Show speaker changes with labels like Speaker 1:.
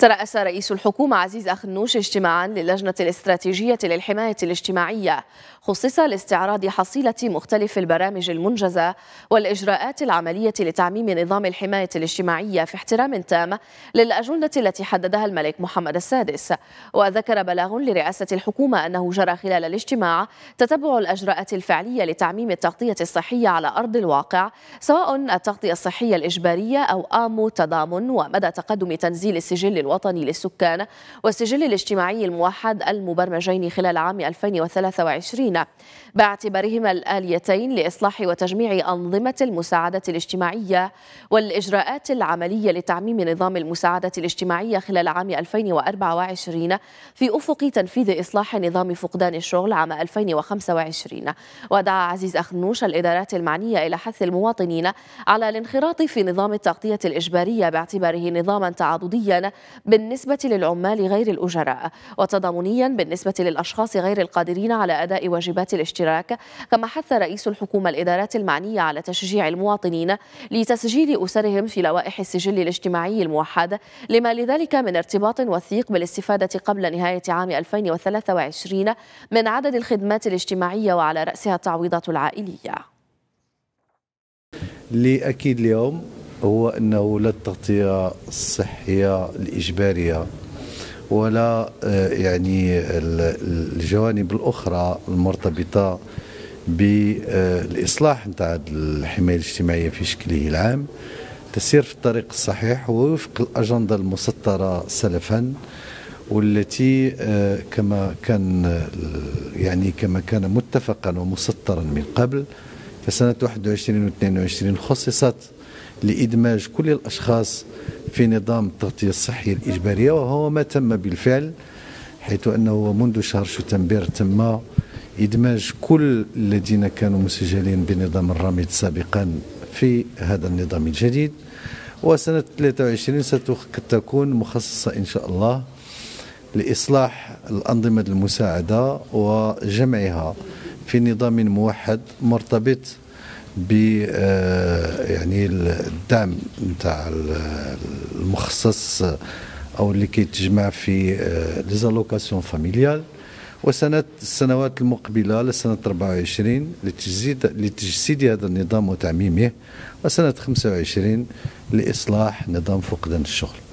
Speaker 1: ترأس رئيس الحكومة عزيز أخنوش اجتماعا للجنة الاستراتيجية للحماية الاجتماعية خصص لاستعراض حصيلة مختلف البرامج المنجزة والإجراءات العملية لتعميم نظام الحماية الاجتماعية في احترام تام للأجندة التي حددها الملك محمد السادس وذكر بلاغ لرئاسة الحكومة أنه جرى خلال الاجتماع تتبع الأجراءات الفعلية لتعميم التغطية الصحية على أرض الواقع سواء التغطية الصحية الإجبارية أو آمو تضامن ومدى تقدم تنزيل السجل الوطني للسكان والسجل الاجتماعي الموحد المبرمجين خلال عام 2023 باعتبارهما الآليتين لإصلاح وتجميع أنظمة المساعدة الاجتماعية والإجراءات العملية لتعميم نظام المساعدة الاجتماعية خلال عام 2024 في أفق تنفيذ إصلاح نظام فقدان الشغل عام 2025 ودعا عزيز أخنوش الإدارات المعنية إلى حث المواطنين على الانخراط في نظام التغطية الإجبارية باعتباره نظاما تعاضديا بالنسبة للعمال غير الأجراء وتضامنيا بالنسبة للأشخاص غير القادرين على أداء واجبات الاشتراك كما حث رئيس الحكومة الإدارات المعنية على تشجيع المواطنين لتسجيل أسرهم في لوائح السجل الاجتماعي الموحد لما لذلك من ارتباط وثيق بالاستفادة قبل نهاية عام 2023 من عدد الخدمات الاجتماعية وعلى رأسها التعويضات العائلية
Speaker 2: لأكيد اليوم هو أنه لا التغطية الصحية الإجبارية ولا آه، يعني الجوانب الأخرى المرتبطة بالإصلاح نتاع الحماية الاجتماعية في شكله العام تسير في الطريق الصحيح ووفق الأجندة المسطرة سلفاً والتي آه، كما كان آه، يعني كما كان متفقا ومسطرا من قبل فسنة 21 و 22 خصصت لإدماج كل الأشخاص في نظام التغطية الصحية الإجبارية وهو ما تم بالفعل حيث أنه منذ شهر شتنبر تم إدماج كل الذين كانوا مسجلين بنظام الراميد سابقا في هذا النظام الجديد وسنة 23 ستكون مخصصة إن شاء الله لإصلاح الأنظمة المساعدة وجمعها في نظام موحد مرتبط ب آه، يعني الدعم نتاع المخصص او اللي كيتجمع في لي زالوكاسيون فاميليال وسنة السنوات المقبلة لسنة 24 لتجسيد لتجسيد هذا النظام وتعميمه وسنة 25 لإصلاح نظام فقدان الشغل